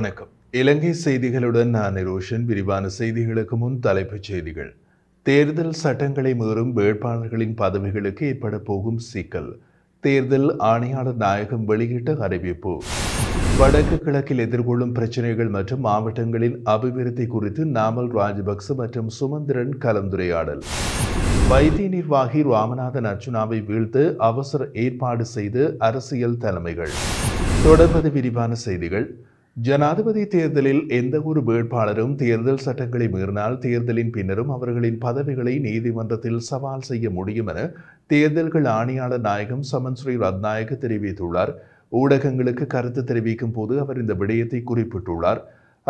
வணக்கம் இலங்கை செய்திகளுடன் நான் நிரோஷன் விரிவான செய்திகளுக்கு முன் தலைப்புச் செய்திகள் தேர்தல் சட்டங்களை மீறும் வேட்பாளர்களின் பதவிகளுக்கு ஏற்பட போகும் சிக்கல் தேர்தல் ஆணையாளர் நாயகம் வெளியிட்ட அறிவிப்பு வடக்கு கிழக்கில் எதிர்கொள்ளும் பிரச்சனைகள் மற்றும் மாவட்டங்களின் அபிவிருத்தி குறித்து நாமல் ராஜபக்ச மற்றும் சுமந்திரன் கலந்துரையாடல் வைத்திய நிர்வாகி ராமநாதன் அர்ஜுனாவை வீழ்த்து அவசர ஏற்பாடு செய்து அரசியல் தலைமைகள் தொடர்பது விரிவான செய்திகள் ஜனாதிபதி தேர்தலில் எந்த ஒரு வேட்பாளரும் தேர்தல் சட்டங்களை மீறினால் தேர்தலின் பின்னரும் அவர்களின் பதவிகளை நீதிமன்றத்தில் சவால் செய்ய முடியும் என தேர்தல்கள் ஆணையாளர் நாயகம் சமன் ஸ்ரீ ரத்நாயக தெரிவித்துள்ளார் ஊடகங்களுக்கு கருத்து தெரிவிக்கும் போது அவர் இந்த விடயத்தை குறிப்பிட்டுள்ளார்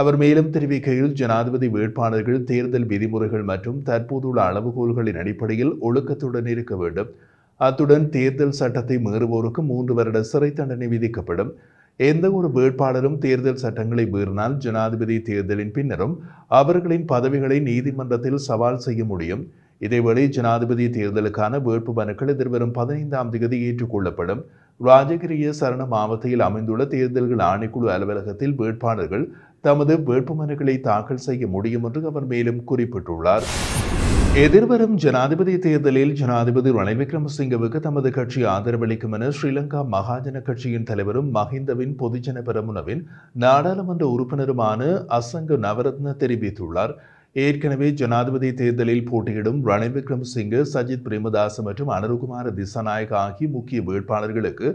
அவர் மேலும் தெரிவிக்கையில் ஜனாதிபதி வேட்பாளர்கள் தேர்தல் விதிமுறைகள் மற்றும் தற்போதுள்ள அளவுகோல்களின் அடிப்படையில் ஒழுக்கத்துடன் இருக்க வேண்டும் அத்துடன் தேர்தல் சட்டத்தை மீறுவோருக்கு மூன்று வருட சிறை தண்டனை விதிக்கப்படும் எந்த ஒரு வேட்பாளரும் தேர்தல் சட்டங்களை மீறினால் ஜனாதிபதி தேர்தலின் பின்னரும் அவர்களின் பதவிகளை நீதிமன்றத்தில் சவால் செய்ய முடியும் இதேவேளை ஜனாதிபதி தேர்தலுக்கான வேட்பு மனுக்கள் எதிர்வரும் பதினைந்தாம் தேதி ஏற்றுக்கொள்ளப்படும் ராஜகிரிய சரண மாவட்டத்தில் அமைந்துள்ள தேர்தல்கள் ஆணைக்குழு அலுவலகத்தில் வேட்பாளர்கள் தமது வேட்புமனுக்களை தாக்கல் செய்ய முடியும் என்று அவர் மேலும் குறிப்பிட்டுள்ளார் எதிர்வரும் ஜனாதிபதி தேர்தலில் ஜனாதிபதி ரணில் விக்ரமசிங்கவுக்கு தமது கட்சி ஆதரவளிக்கும் என ஸ்ரீலங்கா மகாஜன கட்சியின் தலைவரும் மஹிந்தவின் பொதுஜன பெரமுனவின் நாடாளுமன்ற உறுப்பினருமான அசங்கு நவரத்ன தெரிவித்துள்ளார் ஏற்கனவே ஜனாதிபதி தேர்தலில் போட்டியிடும் ரணில் விக்ரமசிங்க சஜித் பிரேமதாஸ் மற்றும் அனுருகுமார திசநாயக் ஆகிய முக்கிய வேட்பாளர்களுக்கு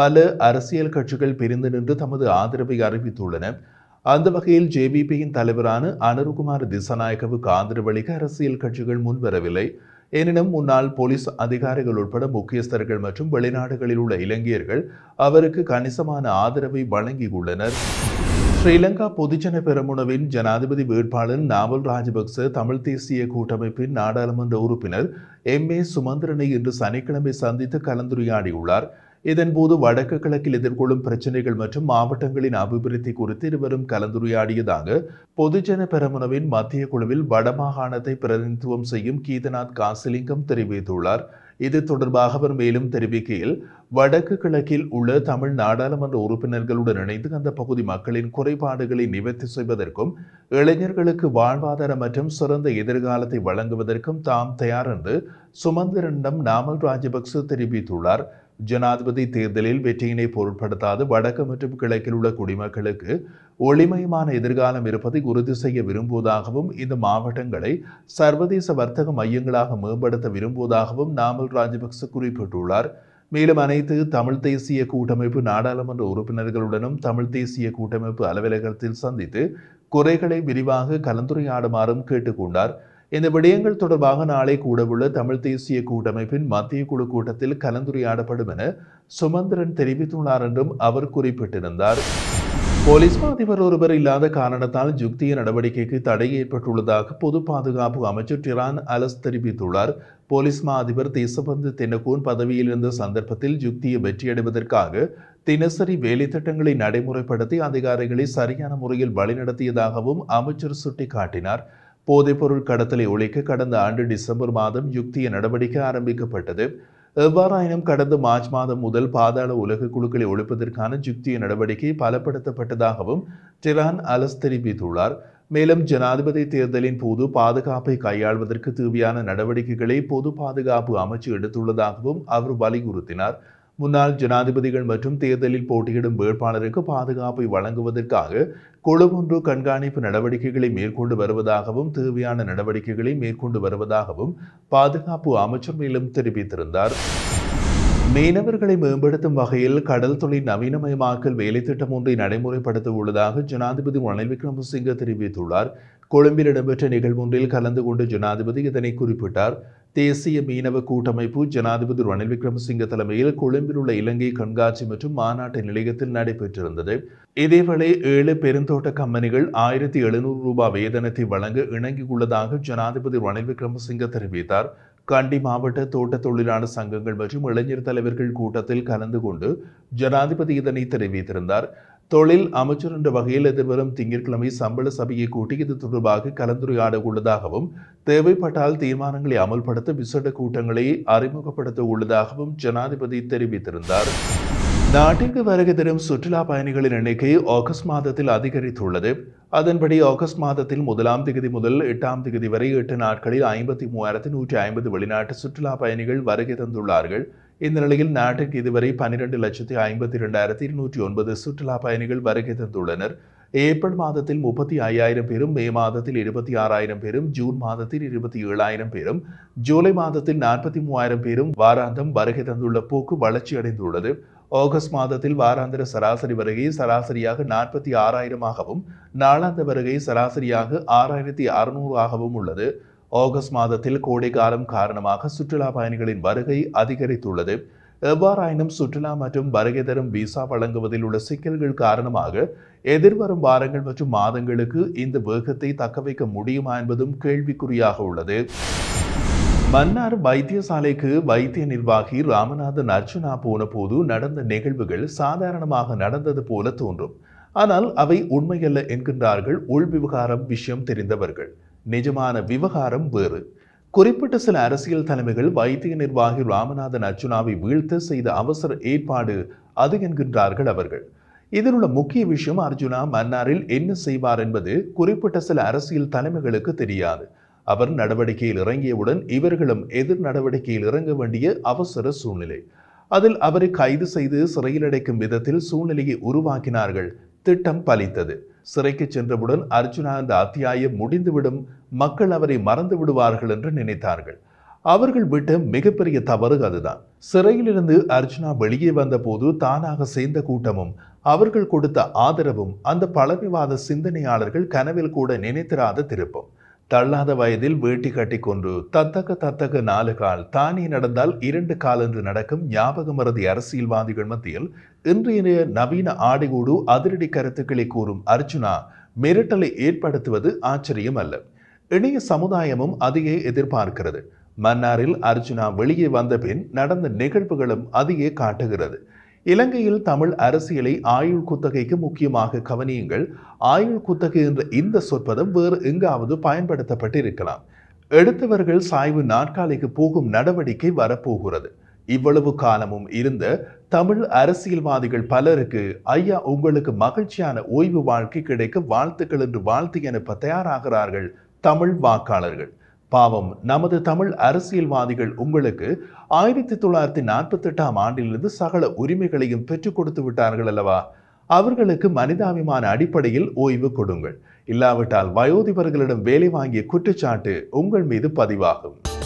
பல அரசியல் கட்சிகள் பிரிந்து நின்று தமது ஆதரவை அறிவித்துள்ளன அந்த வகையில் ஜேபிபியின் தலைவரான அனருகுமார் திசநாயகவுக்கு ஆதரவளிக்க அரசியல் கட்சிகள் முன்வரவில்லை எனினும் முன்னாள் போலீஸ் அதிகாரிகள் உட்பட முக்கியஸ்தர்கள் மற்றும் வெளிநாடுகளில் உள்ள இலங்கையர்கள் அவருக்கு கணிசமான ஆதரவை வழங்கியுள்ளனர் ஸ்ரீலங்கா பொதுஜன பெரமுனவின் ஜனாதிபதி வேட்பாளர் நாவல் ராஜபக்ச தமிழ் தேசிய கூட்டமைப்பின் நாடாளுமன்ற உறுப்பினர் எம் ஏ சுமந்திரனை இன்று சனிக்கிழமை சந்தித்து கலந்துரையாடியுள்ளார் இதன்போது வடக்கு கிழக்கில் எதிர்கொள்ளும் பிரச்சினைகள் மற்றும் மாவட்டங்களின் அபிவிருத்தி குறித்து இருவரும் கலந்துரையாடியதாக பொதுஜன பெரமுனவின் மத்திய குழுவில் வடமாகாணத்தை பிரதிநிதித்துவம் செய்யும் கீதநாத் காசிலிங்கம் தெரிவித்துள்ளார் இது தொடர்பாக அவர் மேலும் தெரிவிக்கையில் வடக்கு கிழக்கில் உள்ள தமிழ் நாடாளுமன்ற உறுப்பினர்களுடன் இணைந்து அந்த பகுதி மக்களின் குறைபாடுகளை நிவர்த்தி செய்வதற்கும் இளைஞர்களுக்கு வாழ்வாதாரம் மற்றும் சிறந்த எதிர்காலத்தை வழங்குவதற்கும் தாம் தயார் என்று சுமந்திரனிடம் நாமல் ராஜபக்ச தெரிவித்துள்ளார் ஜனாதிபதி தேர்தலில் வெற்றியினை பொருட்படுத்தாது வடக்கு மற்றும் கிழக்கில் உள்ள குடிமக்களுக்கு ஒளிமயமான எதிர்காலம் இருப்பதை உறுதி செய்ய விரும்புவதாகவும் இந்த மாவட்டங்களை சர்வதேச வர்த்தக மையங்களாக மேம்படுத்த விரும்புவதாகவும் நாமல் ராஜபக்ச குறிப்பிட்டுள்ளார் மேலும் அனைத்து தமிழ் தேசிய கூட்டமைப்பு நாடாளுமன்ற உறுப்பினர்களுடனும் தமிழ் தேசிய கூட்டமைப்பு அலுவலகத்தில் சந்தித்து குறைகளை விரிவாக கலந்துரையாடுமாறும் கேட்டுக்கொண்டார் இந்த விடயங்கள் தொடர்பாக நாளை கூடவுள்ள தமிழ் தேசிய கூட்டமைப்பின் மத்திய குழு கூட்டத்தில் கலந்துரையாடப்படும் என சுமந்திரன் தெரிவித்துள்ளார் என்றும் அவர் குறிப்பிட்டிருந்தார் போலீஸ் அதிபர் ஒருவர் இல்லாத காரணத்தால் ஜுக்திய நடவடிக்கைக்கு தடை ஏற்பட்டுள்ளதாக பொது பாதுகாப்பு அமைச்சர் டிரான் அலஸ் தெரிவித்துள்ளார் போலீஸ் மா அதிபர் தேசபந்து தென்னகோன் பதவியில் இருந்த சந்தர்ப்பத்தில் ஜுக்தியை வெற்றியடைவதற்காக தினசரி வேலைத்திட்டங்களை நடைமுறைப்படுத்தி அதிகாரிகளை சரியான முறையில் வழிநடத்தியதாகவும் அமைச்சர் சுட்டிக்காட்டினார் போதைப்பொருள் கடத்தலை ஒழிக்க கடந்த ஆண்டு டிசம்பர் மாதம் யுக்திய நடவடிக்கை ஆரம்பிக்கப்பட்டது எவ்வாறாயினும் கடந்த மார்ச் மாதம் முதல் பாதாள உலக குழுக்களை ஒழிப்பதற்கான யுக்திய நடவடிக்கை பலப்படுத்தப்பட்டதாகவும் டிரான் அலஸ் தெரிவித்துள்ளார் மேலும் ஜனாதிபதி தேர்தலின் போது பாதுகாப்பை கையாள்வதற்கு தேவையான நடவடிக்கைகளை பொது பாதுகாப்பு அமைச்சு எடுத்துள்ளதாகவும் அவர் வலியுறுத்தினார் முன்னாள் ஜனாதிபதிகள் மற்றும் தேர்தலில் போட்டியிடும் வேட்பாளருக்கு பாதுகாப்பை வழங்குவதற்காக குழு ஒன்று கண்காணிப்பு நடவடிக்கைகளை மேற்கொண்டு வருவதாகவும் தேவையான நடவடிக்கைகளை மேற்கொண்டு வருவதாகவும் பாதுகாப்பு அமைச்சர் மேலும் தெரிவித்திருந்தார் மீனவர்களை மேம்படுத்தும் வகையில் கடல் தொழில் நவீனமயமாக்கல் வேலைத்திட்டம் ஒன்றை நடைமுறைப்படுத்த உள்ளதாக ஜனாதிபதி ரணில் விக்ரமசிங்க தெரிவித்துள்ளார் கொழும்பில் இடம்பெற்ற நிகழ்வொன்றில் கலந்து கொண்டு ஜனாதிபதி இதனை குறிப்பிட்டார் தேசிய மீனவ கூட்டமைப்பு ஜனாதிபதி ரணில் விக்ரமசிங்க தலைமையில் கொழும்பில் உள்ள இலங்கை கண்காட்சி மற்றும் மாநாட்டு நிலையத்தில் நடைபெற்றிருந்தது இதேவேளை ஏழு பெருந்தோட்ட கம்பெனிகள் ஆயிரத்தி எழுநூறு ரூபாய் வேதனத்தை வழங்க இணங்கியுள்ளதாக ஜனாதிபதி ரணில் விக்ரமசிங்க தெரிவித்தார் கண்டி மாவட்ட தோட்ட தொழிலாளர் சங்கங்கள் மற்றும் இளைஞர் தலைவர்கள் கூட்டத்தில் கலந்து கொண்டு ஜனாதிபதி இதனை தெரிவித்திருந்தார் தொழில் அமைச்சர் என்ற வகையில் எதிர்வரும் திங்கட்கிழமை சம்பள சபையை கூட்டி இது தொடர்பாக கலந்துரையாட உள்ளதாகவும் தேவைப்பட்டால் தீர்மானங்களை அமல்படுத்த விசேட கூட்டங்களை அறிமுகப்படுத்த உள்ளதாகவும் ஜனாதிபதி தெரிவித்திருந்தார் நாட்டிற்கு வருகை தரும் சுற்றுலா பயணிகளின் எண்ணிக்கை ஆகஸ்ட் மாதத்தில் அதிகரித்துள்ளது அதன்படி ஆகஸ்ட் மாதத்தில் முதலாம் திகதி முதல் எட்டாம் திகதி வரை எட்டு நாட்களில் ஐம்பத்தி மூவாயிரத்தி நூற்றி ஐம்பது வெளிநாட்டு சுற்றுலா பயணிகள் வருகை தந்துள்ளார்கள் இந்த நிலையில் நாட்டுக்கு இதுவரை பன்னிரண்டு லட்சத்தி ஐம்பத்தி ரெண்டாயிரத்தி இருநூற்றி ஒன்பது சுற்றுலா பயணிகள் வருகை தந்துள்ளனர் ஏப்ரல் மாதத்தில் முப்பத்தி ஐயாயிரம் பேரும் மே மாதத்தில் இருபத்தி ஆறாயிரம் பேரும் ஜூன் மாதத்தில் இருபத்தி ஏழாயிரம் பேரும் ஜூலை மாதத்தில் நாற்பத்தி மூவாயிரம் பேரும் வாராந்தம் வருகை தந்துள்ள போக்கு வளர்ச்சி அடைந்துள்ளது ஆகஸ்ட் மாதத்தில் வாராந்திர சராசரி வருகை சராசரியாக நாற்பத்தி ஆறாயிரமாகவும் நாளாந்த வருகை சராசரியாக ஆறாயிரத்தி ஆகவும் உள்ளது ஆகஸ்ட் மாதத்தில் கோடைகாலம் காரணமாக சுற்றுலா பயணிகளின் வருகை அதிகரித்துள்ளது எவ்வாறாயினும் சுற்றுலா மற்றும் வருகை தரும் விசா வழங்குவதில் உள்ள சிக்கல்கள் காரணமாக எதிர்வரும் வாரங்கள் மற்றும் மாதங்களுக்கு இந்த வேகத்தை தக்கவைக்க முடியுமா என்பதும் கேள்விக்குறியாக உள்ளது மன்னார் வைத்தியசாலைக்கு வைத்திய நிர்வாகி ராமநாதன் அர்ஜுனா போன போது நடந்த நிகழ்வுகள் சாதாரணமாக நடந்தது போல தோன்றும் ஆனால் அவை உண்மையல்ல என்கின்றார்கள் உள் விவகாரம் விஷயம் தெரிந்தவர்கள் நிஜமான விவகாரம் வேறு குறிப்பிட்ட சில அரசியல் தலைமைகள் வைத்திய நிர்வாகி ராமநாதன் அர்ஜுனாவை வீழ்த்த செய்த அவசர ஏற்பாடு அது என்கின்றார்கள் அவர்கள் இதில் உள்ள முக்கிய விஷயம் அர்ஜுனா மன்னாரில் என்ன செய்வார் என்பது குறிப்பிட்ட சில அரசியல் தலைமைகளுக்கு தெரியாது அவர் நடவடிக்கையில் இறங்கியவுடன் இவர்களும் எதிர் நடவடிக்கையில் இறங்க வேண்டிய அவசர சூழ்நிலை அதில் அவரை கைது செய்து சிறையில் அடைக்கும் விதத்தில் சூழ்நிலையை உருவாக்கினார்கள் திட்டம் பலித்தது சிறைக்கு சென்றவுடன் அர்ஜுனா அந்த அத்தியாயம் முடிந்துவிடும் மக்கள் அவரை மறந்து விடுவார்கள் என்று நினைத்தார்கள் அவர்கள் விட்ட மிகப்பெரிய தவறு அதுதான் சிறையிலிருந்து அர்ஜுனா வெளியே வந்தபோது தானாக சேர்ந்த கூட்டமும் அவர்கள் கொடுத்த ஆதரவும் அந்த பழமைவாத சிந்தனையாளர்கள் கனவில் கூட நினைத்திராத திருப்பம் தள்ளாத வயதில் வேட்டி கட்டி கொன்று தத்தக்க தத்தக்க நாலு கால் தானே நடந்தால் இரண்டு கால் என்று நடக்கும் ஞாபக மருதி அரசியல்வாதிகள் மத்தியில் இன்றைய நவீன ஆடைகூடு அதிரடி கருத்துக்களை கூறும் அர்ஜுனா மிரட்டலை ஏற்படுத்துவது ஆச்சரியம் அல்ல இணைய சமுதாயமும் அதையே எதிர்பார்க்கிறது மன்னாரில் அர்ஜுனா வெளியே வந்த பின் நடந்த நிகழ்வுகளும் அதையே காட்டுகிறது இலங்கையில் தமிழ் அரசியலை ஆயுள் குத்தகைக்கு முக்கியமாக கவனியுங்கள் ஆயுள் குத்தகை என்ற இந்த சொற்பதம் வேறு எங்காவது பயன்படுத்தப்பட்டிருக்கலாம் எடுத்தவர்கள் சாய்வு நாற்காலிக்கு போகும் நடவடிக்கை வரப்போகிறது இவ்வளவு காலமும் இருந்த தமிழ் அரசியல்வாதிகள் பலருக்கு ஐயா உங்களுக்கு மகிழ்ச்சியான ஓய்வு வாழ்க்கை கிடைக்க வாழ்த்துக்கள் என்று வாழ்த்து எனப்ப தயாராகிறார்கள் தமிழ் வாக்காளர்கள் பாவம் நமது தமிழ் அரசியல்வாதிகள் உங்களுக்கு ஆயிரத்தி தொள்ளாயிரத்தி நாற்பத்தி எட்டாம் ஆண்டிலிருந்து சகல உரிமைகளையும் பெற்றுக் கொடுத்து விட்டார்கள் அல்லவா அவர்களுக்கு மனிதாபிமான அடிப்படையில் ஓய்வு கொடுங்கள் இல்லாவிட்டால் வயோதிபர்களிடம் வேலை வாங்கிய குற்றச்சாட்டு உங்கள் மீது பதிவாகும்